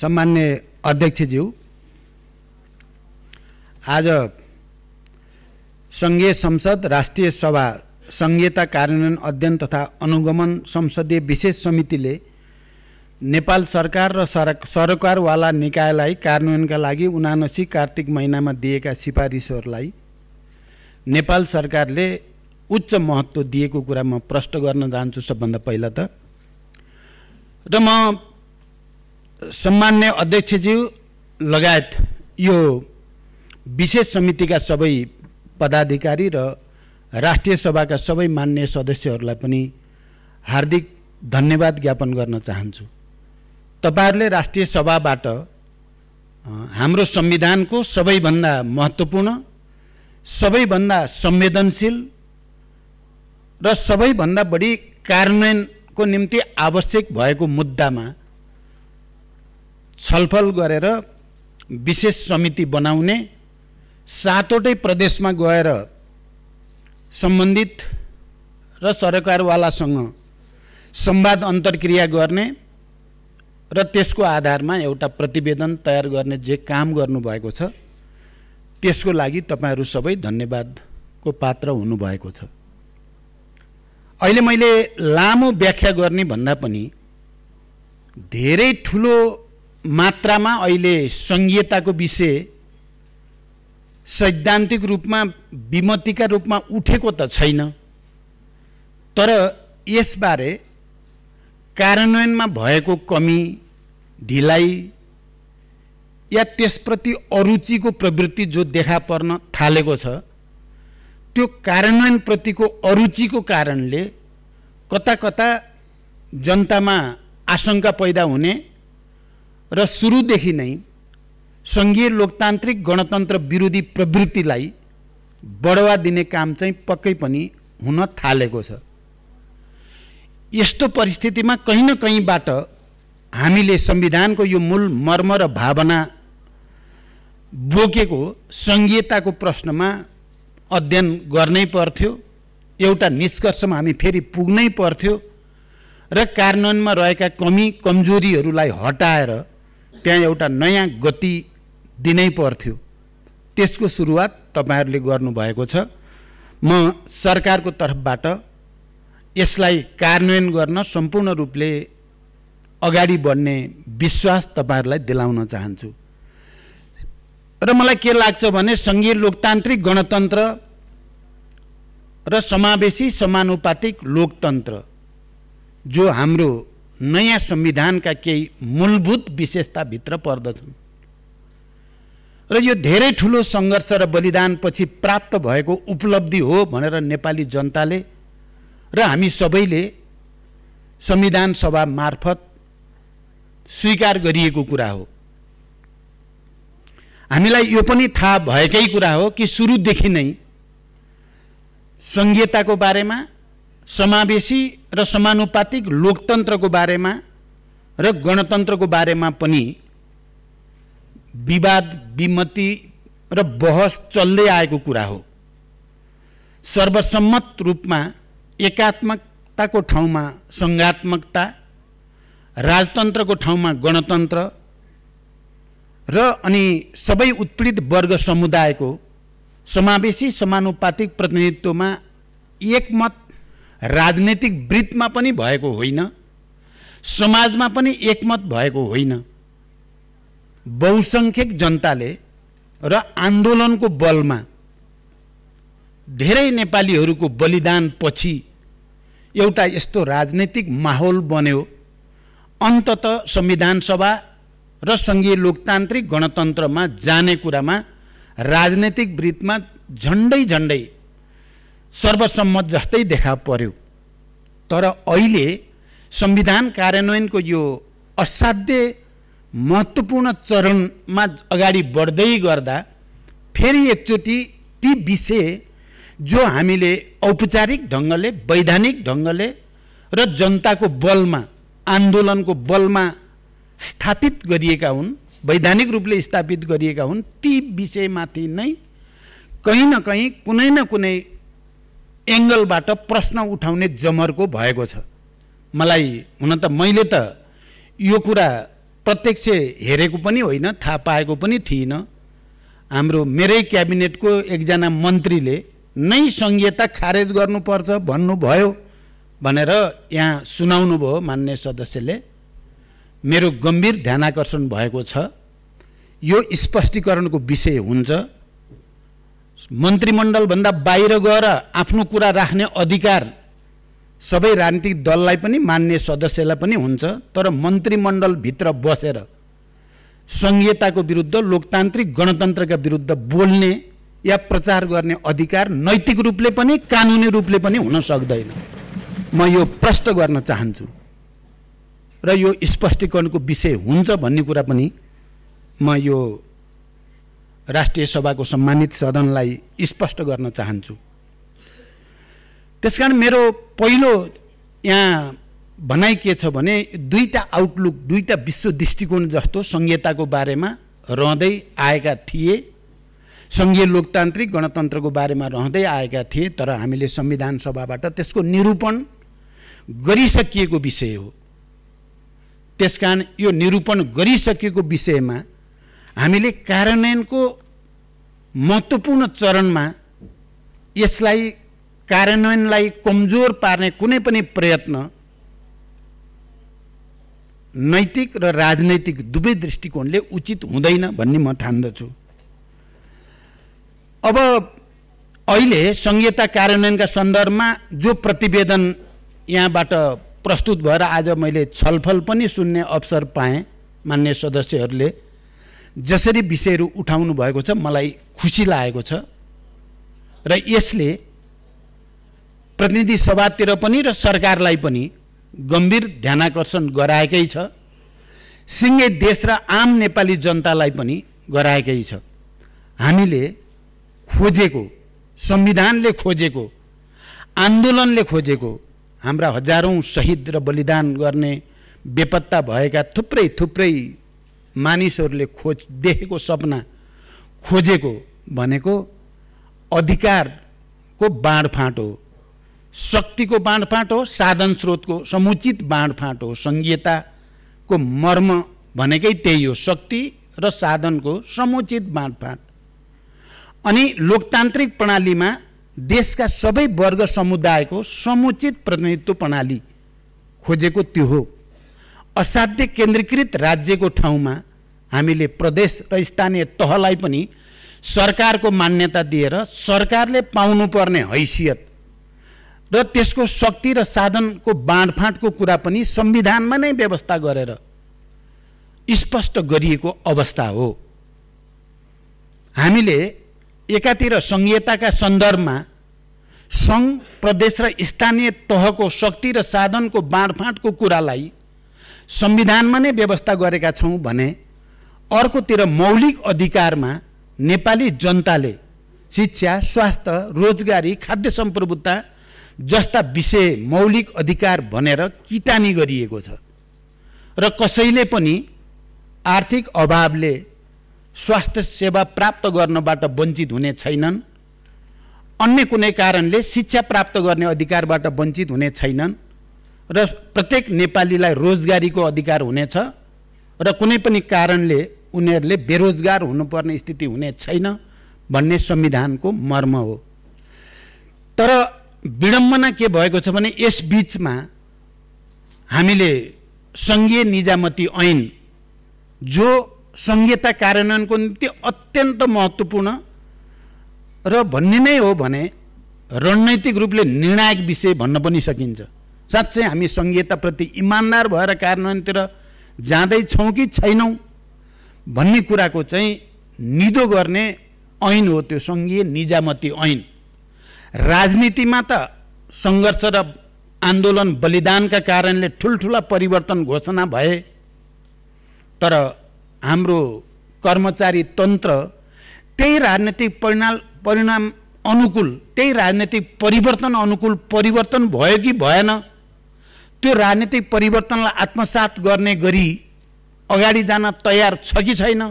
सम्मान्य अध्यक्षज्यू आज सङ्घीय संसद राष्ट्रिय सभा सङ्घीयता कार्यान्वयन अध्ययन तथा अनुगमन संसदीय विशेष समितिले नेपाल सरकार र सरकारवाला निकायलाई कार्यान्वयनका लागि उनासी कार्तिक महिनामा दिएका सिफारिसहरूलाई नेपाल सरकारले उच्च महत्त्व दिएको कुरा म प्रष्ट गर्न चाहन्छु सबभन्दा पहिला त र म सम्मान्य अध्यक्षज्यू लगायत यो विशेष समितिका सबै पदाधिकारी र राष्ट्रिय सभाका सबै मान्य सदस्यहरूलाई पनि हार्दिक धन्यवाद ज्ञापन गर्न चाहन्छु तपाईँहरूले राष्ट्रिय सभाबाट हाम्रो संविधानको सबैभन्दा महत्त्वपूर्ण सबैभन्दा संवेदनशील र सबैभन्दा बढी कार्यान्वयनको निम्ति आवश्यक भएको मुद्दामा छलफल गरेर विशेष समिति बनाउने सातवटै प्रदेशमा गएर सम्बन्धित र सरकारवालासँग संवाद अन्तर्क्रिया गर्ने र त्यसको आधारमा एउटा प्रतिवेदन तयार गर्ने जे काम गर्नुभएको छ त्यसको लागि तपाईँहरू सबै धन्यवादको पात्र हुनुभएको छ अहिले मैले लामो व्याख्या गर्ने भन्दा पनि धेरै ठुलो मात्रामा अहिले सङ्घीयताको विषय सैद्धान्तिक रूपमा विमतिका रूपमा उठेको त छैन तर यसबारे कार्यान्वयनमा भएको कमी ढिलाइ या त्यसप्रति अरुचिको प्रवृत्ति जो देखा पर्न थालेको छ त्यो कार्यान्वयनप्रतिको अरुचिको कारणले कता कता जनतामा आशंका पैदा हुने र सुरुदेखि नै सङ्घीय लोकतान्त्रिक गणतन्त्र विरोधी प्रवृत्तिलाई बढावा दिने काम चाहिँ पक्कै पनि हुन थालेको छ यस्तो परिस्थितिमा कहीँ न कहीँबाट हामीले संविधानको यो मूल मर्म र भावना बोकेको सङ्घीयताको प्रश्नमा अध्ययन गर्नै पर्थ्यो एउटा निष्कर्षमा हामी फेरि पुग्नै पर्थ्यो र कार्यान्वयनमा रहेका कमी कमजोरीहरूलाई हटाएर त्यहाँ एउटा नयाँ गति दिनै पर्थ्यो त्यसको सुरुवात तपाईँहरूले गर्नुभएको छ म सरकारको तर्फबाट यसलाई कार्यान्वयन गर्न सम्पूर्ण रूपले अगाडि बढ्ने विश्वास तपाईँहरूलाई दिलाउन चाहन्छु र मलाई के लाग्छ भने सङ्घीय लोकतान्त्रिक गणतन्त्र र समावेशी समानुपातिक लोकतन्त्र जो हाम्रो नयाँ संविधानका केही मूलभूत विशेषताभित्र पर्दछन् र यो धेरै ठुलो सङ्घर्ष र बलिदानपछि प्राप्त भएको उपलब्धि हो भनेर नेपाली जनताले र हामी सबैले संविधान सभा मार्फत स्वीकार गरिएको कुरा हो हामीलाई यो पनि थाहा भएकै कुरा हो कि सुरुदेखि नै सङ्घीयताको बारेमा समावेशी र समानुपातिक लोकतन्त्रको बारेमा र गणतन्त्रको बारेमा पनि विवाद विमति र बहस चल्दै आएको कुरा हो सर्वसम्मत रूपमा एकात्मकताको ठाउँमा सङ्घात्मकता राजतन्त्रको ठाउँमा गणतन्त्र र अनि सबै उत्पीडित वर्ग समुदायको समावेशी समानुपातिक प्रतिनिधित्वमा एकमत राजनैतिक वृत्तमा पनि भएको होइन समाजमा पनि एकमत भएको होइन बहुसङ्ख्यक जनताले र आन्दोलनको बलमा धेरै नेपालीहरूको बलिदानपछि एउटा यस्तो राजनैतिक माहौल बन्यो अन्तत संविधान सभा र सङ्घीय लोकतान्त्रिक गणतन्त्रमा जाने कुरामा राजनैतिक वृत्तमा झन्डै झन्डै सर्वसम्मत जस्तै देखा पर्यो तर अहिले संविधान कार्यान्वयनको यो असाध्य महत्त्वपूर्ण चरणमा अगाडि बढ्दै गर्दा फेरि एकचोटि ती विषय जो हामीले औपचारिक ढङ्गले वैधानिक ढङ्गले र जनताको बलमा आन्दोलनको बलमा स्थापित गरिएका हुन् वैधानिक रूपले स्थापित गरिएका हुन् ती विषयमाथि नै कहीँ न कहीँ कुनै न कुनै एङ्गलबाट प्रश्न उठाउने जमरको भएको छ मलाई हुन त मैले त यो कुरा प्रत्यक्ष हेरेको पनि होइन थाहा पाएको पनि थिइनँ हाम्रो मेरै क्याबिनेटको एकजना मन्त्रीले नै सङ्घीयता खारेज गर्नुपर्छ भन्नुभयो भनेर यहाँ सुनाउनु भयो मान्य सदस्यले मेरो गम्भीर ध्यानाकर्षण भएको छ यो स्पष्टीकरणको विषय हुन्छ मन्त्रीमण्डलभन्दा बाहिर गएर आफ्नो कुरा राख्ने अधिकार सबै राजनीतिक दललाई पनि मान्ने सदस्यलाई पनि हुन्छ तर मन्त्रीमण्डलभित्र बसेर सङ्घीयताको विरुद्ध लोकतान्त्रिक गणतन्त्रका विरुद्ध बोल्ने या प्रचार गर्ने अधिकार नैतिक रूपले पनि कानुनी रूपले पनि हुन सक्दैन म यो प्रष्ट गर्न चाहन्छु र यो स्पष्टीकरणको विषय हुन्छ भन्ने कुरा पनि म यो राष्ट्रिय सभाको सम्मानित सदनलाई स्पष्ट गर्न चाहन्छु त्यसकारण मेरो पहिलो यहाँ भनाइ के छ भने दुईवटा आउटलुक दुईवटा विश्व दृष्टिकोण जस्तो सङ्घीयताको बारेमा रहँदै आएका थिए सङ्घीय लोकतान्त्रिक गणतन्त्रको बारेमा रहँदै आएका थिए तर हामीले संविधान सभाबाट त्यसको निरूपण गरिसकिएको विषय हो त्यस कारण यो निरूपण गरिसकेको विषयमा हामीले कार्यान्वयनको महत्त्वपूर्ण चरणमा यसलाई कार्यान्वयनलाई कमजोर पार्ने कुनै पनि प्रयत्न नैतिक र राजनैतिक दुवै दृष्टिकोणले उचित हुँदैन भन्ने म ठान्दछु अब अहिले संहिता कार्यान्वयनका सन्दर्भमा जो प्रतिवेदन यहाँबाट प्रस्तुत भएर आज मैले छलफल पनि सुन्ने अवसर पाएँ मान्य सदस्यहरूले जसरी विषयहरू उठाउनु भएको छ मलाई खुसी लागेको छ र यसले प्रतिनिधि सभातिर पनि र सरकारलाई पनि गम्भीर ध्यानाकर्षण गराएकै छ सिङ्गे देश र आम नेपाली जनतालाई पनि गराएकै छ हामीले खोजेको संविधानले खोजेको आन्दोलनले खोजेको हाम्रा हजारौँ शहीद र बलिदान गर्ने बेपत्ता भएका थुप्रै थुप्रै मानिसहरूले खोज देखेको सपना खोजेको भनेको अधिकारको बाँडफाँट हो शक्तिको बाँडफाँट हो साधन स्रोतको समुचित बाँडफाँट हो सङ्घीयताको मर्म भनेकै त्यही हो शक्ति र साधनको समुचित बाँडफाँट अनि लोकतान्त्रिक प्रणालीमा देशका सबै वर्ग समुदायको समुचित प्रतिनिधित्व प्रणाली खोजेको त्यो हो असाध्य केन्द्रीकृत राज्यको ठाउँमा हामीले प्रदेश र स्थानीय तहलाई पनि सरकारको मान्यता दिएर सरकारले पाउनुपर्ने हैसियत र त्यसको शक्ति र साधनको बाँडफाँटको कुरा पनि संविधानमा नै व्यवस्था गरेर स्पष्ट गरिएको अवस्था हो हामीले एकातिर सङ्घीयताका सन्दर्भमा सङ्घ प्रदेश र स्थानीय तहको शक्ति र साधनको बाँडफाँटको कुरालाई संविधानमा नै व्यवस्था गरेका छौँ भने अर्कोतिर मौलिक अधिकारमा नेपाली जनताले शिक्षा स्वास्थ्य रोजगारी खाद्य सम्प्रभुता जस्ता विषय मौलिक अधिकार भनेर किटानी गरिएको छ र कसैले पनि आर्थिक अभावले स्वास्थ्य सेवा प्राप्त गर्नबाट वञ्चित हुने छैनन् अन्य कुनै कारणले शिक्षा प्राप्त गर्ने अधिकारबाट वञ्चित हुने छैनन् र प्रत्येक नेपालीलाई रोजगारीको अधिकार हुनेछ र कुनै पनि कारणले उनीहरूले बेरोजगार हुनुपर्ने स्थिति हुने छैन भन्ने संविधानको मर्म हो तर विडम्बना के भएको छ भने यस बिचमा हामीले सङ्घीय निजामती ऐन जो सङ्घीयता कार्यान्वयनको निम्ति अत्यन्त महत्त्वपूर्ण र भन्ने नै हो भने रणनैतिक रूपले निर्णायक विषय भन्न पनि सकिन्छ साँच्चै हामी सङ्घीयताप्रति इमान्दार भएर कार्यान्वयनतिर जाँदैछौँ कि छैनौँ भन्ने कुराको चाहिँ निदो गर्ने ऐन हो त्यो सङ्घीय निजामती ऐन राजनीतिमा त सङ्घर्ष र आन्दोलन बलिदानका कारणले ठुल्ठुला परिवर्तन घोषणा भए तर हाम्रो कर्मचारी तन्त्र त्यही राजनैतिक परिणाम परिणाम अनुकूल त्यही राजनैतिक परिवर्तन अनुकूल परिवर्तन भयो कि भएन त्यो राजनीतिक परिवर्तनलाई आत्मसात गर्ने गरी अगाडि जान तयार छ कि छैन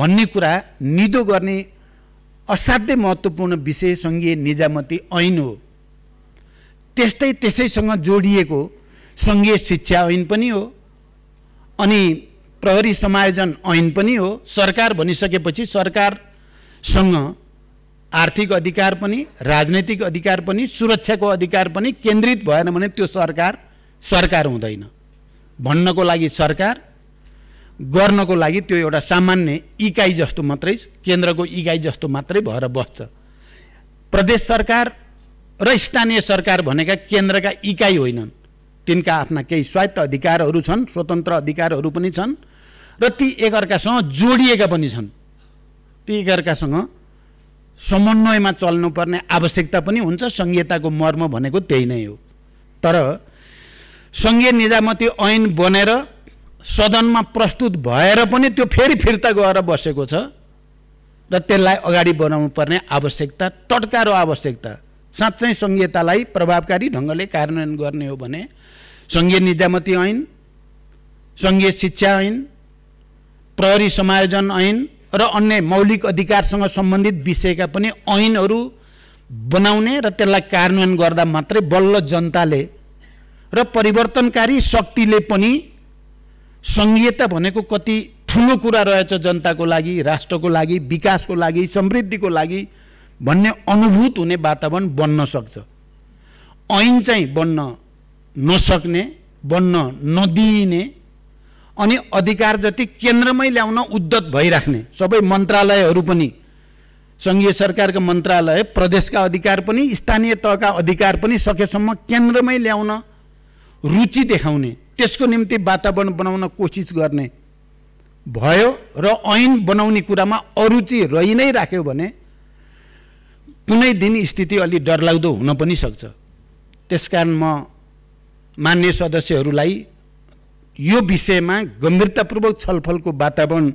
भन्ने कुरा निदो गर्ने असाध्यै महत्त्वपूर्ण विषय सङ्घीय निजामती ऐन हो त्यस्तै त्यसैसँग जोडिएको सङ्घीय शिक्षा ऐन पनि हो अनि प्रहरी समायोजन ऐन पनि हो सरकार भनिसकेपछि सरकारसँग आर्थिक अधिकार पनि राजनैतिक अधिकार पनि सुरक्षाको अधिकार पनि केन्द्रित भएन भने त्यो सरकार सरकार हुँदैन भन्नको लागि सरकार गर्नको लागि त्यो एउटा सामान्य इकाइ जस्तो मात्रै केन्द्रको इकाइ जस्तो मात्रै भएर बस्छ प्रदेश सरकार र स्थानीय सरकार भनेका केन्द्रका इकाइ होइनन् तिनका आफ्ना केही स्वायत्त अधिकारहरू छन् स्वतन्त्र अधिकारहरू पनि छन् र ती एकअर्कासँग जोडिएका पनि छन् ती एकअर्कासँग समन्वयमा चल्नुपर्ने आवश्यकता पनि हुन्छ संहिताको मर्म भनेको त्यही नै हो तर सङ्घीय निजामती ऐन बनेर सदनमा प्रस्तुत भएर पनि त्यो फेरि फिर्ता गएर बसेको छ र त्यसलाई अगाडि बनाउनु पर्ने आवश्यकता तटकारो आवश्यकता साँच्चै सङ्घीयतालाई प्रभावकारी ढङ्गले कार्यान्वयन गर्ने हो भने सङ्घीय निजामती ऐन सङ्घीय शिक्षा ऐन प्रहरी समायोजन ऐन र अन्य मौलिक अधिकारसँग सम्बन्धित विषयका पनि ऐनहरू बनाउने र त्यसलाई कार्यान्वयन गर्दा मात्रै बल्ल जनताले र परिवर्तनकारी शक्तिले पनि सङ्घीयता भनेको कति ठुलो कुरा रहेछ जनताको लागि राष्ट्रको लागि विकासको लागि समृद्धिको लागि भन्ने अनुभूत हुने वातावरण बन्न सक्छ ऐन चाहिँ बन्न नसक्ने बन्न नदिइने अनि अधिकार जति केन्द्रमै ल्याउन उद्धत भइराख्ने सबै मन्त्रालयहरू पनि सङ्घीय सरकारको मन्त्रालय प्रदेशका अधिकार पनि स्थानीय तहका अधिकार पनि सकेसम्म केन्द्रमै ल्याउन रुचि देखाउने त्यसको निम्ति वातावरण बनाउन कोसिस गर्ने भयो र ऐन बनाउने कुरामा अरुचि रहि नै राख्यो भने कुनै दिन स्थिति अलि डरलाग्दो हुन पनि सक्छ त्यसकारण म मान्य सदस्यहरूलाई यो विषयमा गम्भीरतापूर्वक छलफलको वातावरण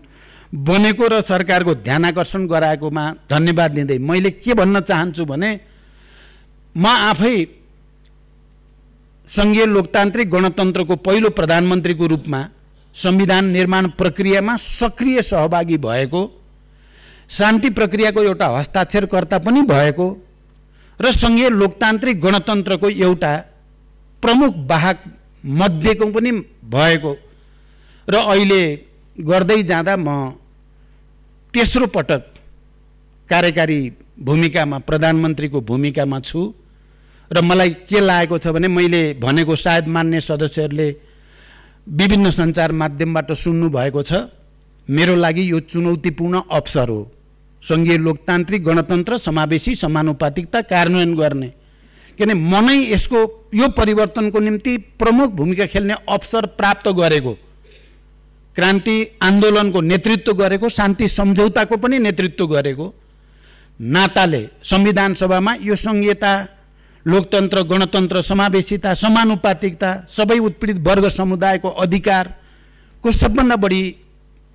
बनेको र सरकारको ध्यान आकर्षण गराएकोमा धन्यवाद दिँदै मैले के भन्न चाहन्छु भने म आफै सङ्घीय लोकतान्त्रिक गणतन्त्रको पहिलो प्रधानमन्त्रीको रूपमा संविधान निर्माण प्रक्रियामा सक्रिय सहभागी भएको शान्ति प्रक्रियाको एउटा हस्ताक्षरकर्ता पनि भएको र सङ्घीय लोकतान्त्रिक गणतन्त्रको एउटा प्रमुख बाहक मध्येको पनि भएको र अहिले गर्दै जाँदा म तेस्रो पटक कार्यकारी भूमिकामा प्रधानमन्त्रीको भूमिकामा छु र मलाई के लागेको छ भने मैले भनेको सायद मान्ने सदस्यहरूले विभिन्न सञ्चार माध्यमबाट सुन्नु भएको छ मेरो लागि यो चुनौतीपूर्ण अवसर हो सङ्घीय लोकतान्त्रिक गणतन्त्र समावेशी समानुपातिकता कार्यान्वयन गर्ने किनभने मनै यसको यो परिवर्तनको निम्ति प्रमुख भूमिका खेल्ने अवसर प्राप्त गरेको क्रान्ति आन्दोलनको नेतृत्व गरेको शान्ति सम्झौताको पनि नेतृत्व गरेको नाताले संविधान सभामा यो सङ्घीयता लोकतन्त्र गणतन्त्र समावेशिता समानुपातिकता सबै उत्पीडित वर्ग समुदायको अधिकारको सबभन्दा बढी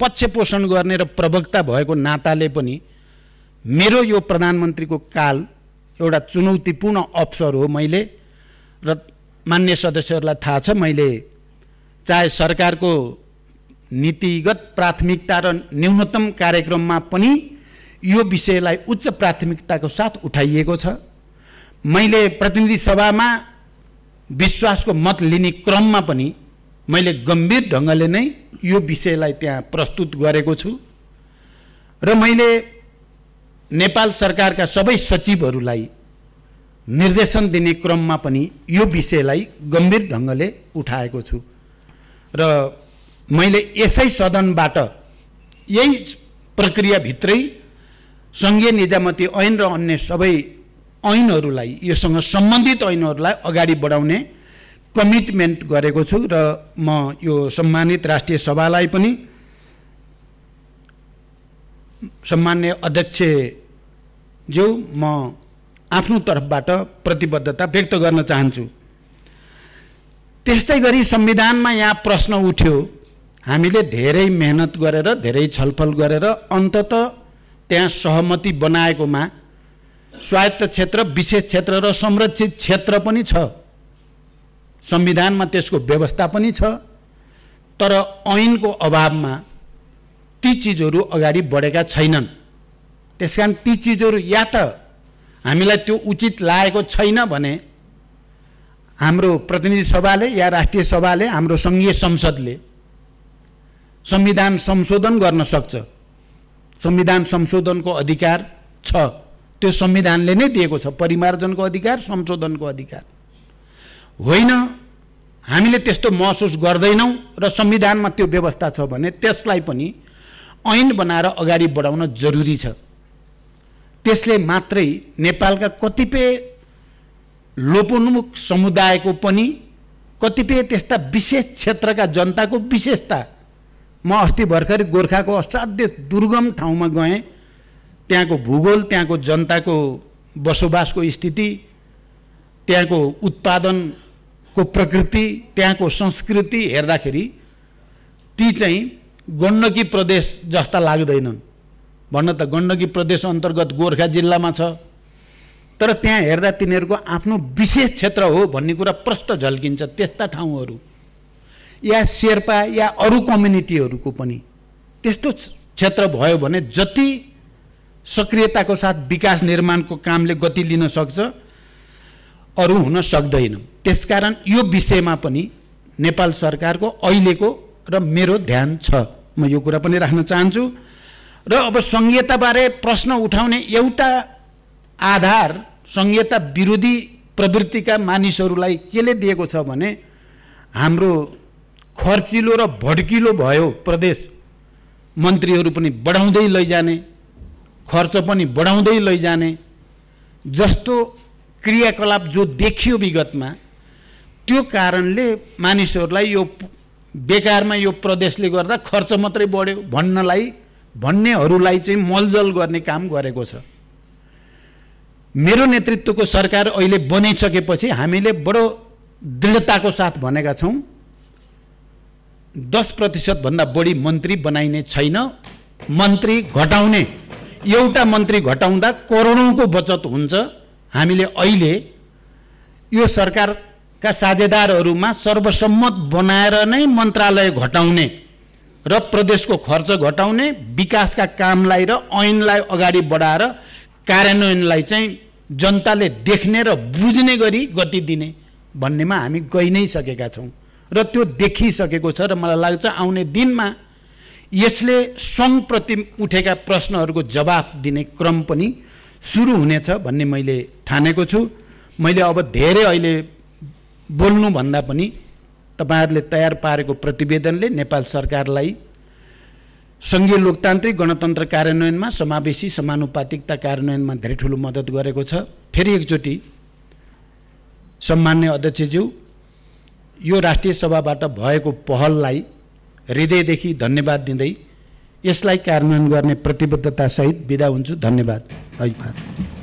पक्ष पोषण गर्ने र प्रवक्ता भएको नाताले पनि मेरो यो प्रधानमन्त्रीको काल एउटा चुनौतीपूर्ण अवसर हो मैले र मान्य सदस्यहरूलाई थाहा छ मैले चाहे सरकारको नीतिगत प्राथमिकता र न्यूनतम कार्यक्रममा पनि यो विषयलाई उच्च प्राथमिकताको साथ उठाइएको छ मैले प्रतिनिधि सभामा विश्वासको मत लिने क्रममा पनि मैले गम्भीर ढङ्गले नै यो विषयलाई त्यहाँ प्रस्तुत गरेको छु र मैले नेपाल सरकारका सबै सचिवहरूलाई निर्देशन दिने क्रममा पनि यो विषयलाई गम्भीर ढङ्गले उठाएको छु र मैले यसै सदनबाट यही प्रक्रियाभित्रै सङ्घीय निजामती ऐन र अन्य सबै ऐनहरूलाई योसँग सम्बन्धित ऐनहरूलाई अगाडि बढाउने कमिटमेन्ट गरेको छु र म यो सम्मानित राष्ट्रिय सभालाई पनि सम्मान्य अध्यक्ष ज्यू म आफ्नो तर्फबाट प्रतिबद्धता व्यक्त गर्न चाहन्छु त्यस्तै गरी संविधानमा यहाँ प्रश्न उठ्यो हामीले धेरै मेहनत गरेर धेरै छलफल गरेर अन्तत त्यहाँ सहमति बनाएकोमा स्वायत्त क्षेत्र विशेष क्षेत्र र संरक्षित क्षेत्र पनि छ संविधानमा त्यसको व्यवस्था पनि छ तर ऐनको अभावमा ती चिजहरू अगाडि बढेका छैनन् त्यस कारण ती चिजहरू या त हामीलाई त्यो उचित लागेको छैन भने हाम्रो प्रतिनिधि सभाले या राष्ट्रिय सभाले हाम्रो सङ्घीय संसदले संविधान संशोधन गर्न सक्छ संविधान संशोधनको अधिकार छ त्यो संविधानले नै दिएको छ परिमार्जनको अधिकार संशोधनको अधिकार होइन हामीले त्यस्तो महसुस गर्दैनौँ र संविधानमा त्यो व्यवस्था छ भने त्यसलाई पनि ऐन बनाएर अगाडि बढाउन जरुरी छ त्यसले मात्रै नेपालका कतिपय लोपोन्मुख समुदायको पनि कतिपय त्यस्ता विशेष क्षेत्रका जनताको विशेषता म अस्ति भर्खर गोर्खाको असाध्य दुर्गम ठाउँमा गएँ त्यहाँको भूगोल त्यहाँको जनताको बसोबासको स्थिति त्यहाँको उत्पादनको प्रकृति त्यहाँको संस्कृति हेर्दाखेरि ती चाहिँ गण्डकी प्रदेश जस्ता लाग्दैनन् भन्न त गण्डकी प्रदेश अन्तर्गत गोर्खा जिल्लामा छ तर त्यहाँ हेर्दा तिनीहरूको आफ्नो विशेष क्षेत्र हो भन्ने कुरा प्रष्ट झल्किन्छ त्यस्ता ठाउँहरू या शेर्पा या अरू कम्युनिटीहरूको पनि त्यस्तो क्षेत्र भयो भने जति सक्रियताको साथ विकास निर्माणको कामले गति लिन सक्छ अरू हुन सक्दैन त्यसकारण यो विषयमा पनि नेपाल सरकारको अहिलेको र मेरो ध्यान छ म यो कुरा पनि राख्न चाहन्छु र अब सङ्घीयताबारे प्रश्न उठाउने एउटा आधार सङ्घीयता विरोधी प्रवृत्तिका मानिसहरूलाई केले दिएको छ भने हाम्रो खर्चिलो र भड्किलो भयो प्रदेश मन्त्रीहरू पनि बढाउँदै लैजाने खर्च पनि बढाउँदै लैजाने जस्तो क्रियाकलाप जो देखियो विगतमा त्यो कारणले मानिसहरूलाई यो बेकारमा यो प्रदेशले गर्दा खर्च मात्रै बढ्यो भन्नलाई भन्नेहरूलाई चाहिँ मलजल गर्ने काम गरेको छ मेरो नेतृत्वको सरकार अहिले बनिसकेपछि हामीले बडो दृढताको साथ भनेका छौँ दस प्रतिशतभन्दा बढी मन्त्री बनाइने छैन मन्त्री घटाउने एउटा मन्त्री घटाउँदा करोडौँको बचत हुन्छ हामीले अहिले यो सरकारका साझेदारहरूमा सर्वसम्मत बनाएर नै मन्त्रालय घटाउने र प्रदेशको खर्च घटाउने विकासका कामलाई र ऐनलाई अगाडि बढाएर कार्यान्वयनलाई चाहिँ जनताले देख्ने र बुझ्ने गरी गति दिने भन्नेमा हामी गइ नै सकेका छौँ र त्यो देखिसकेको छ र मलाई लाग्छ आउने दिनमा यसले सङ्घप्रति उठेका प्रश्नहरूको जवाफ दिने क्रम पनि सुरु हुनेछ भन्ने मैले ठानेको छु मैले अब धेरै अहिले बोल्नुभन्दा पनि तपाईँहरूले तयार पारेको प्रतिवेदनले नेपाल सरकारलाई सङ्घीय लोकतान्त्रिक गणतन्त्र कार्यान्वयनमा समावेशी समानुपातिकता कार्यान्वयनमा धेरै ठुलो मद्दत गरेको छ फेरि एकचोटि सम्मान्य अध्यक्षज्यू यो राष्ट्रिय सभाबाट भएको पहललाई हृदयदेखि धन्यवाद दिँदै यसलाई कार्यान्वयन गर्ने प्रतिबद्धतासहित बिदा हुन्छु धन्यवाद है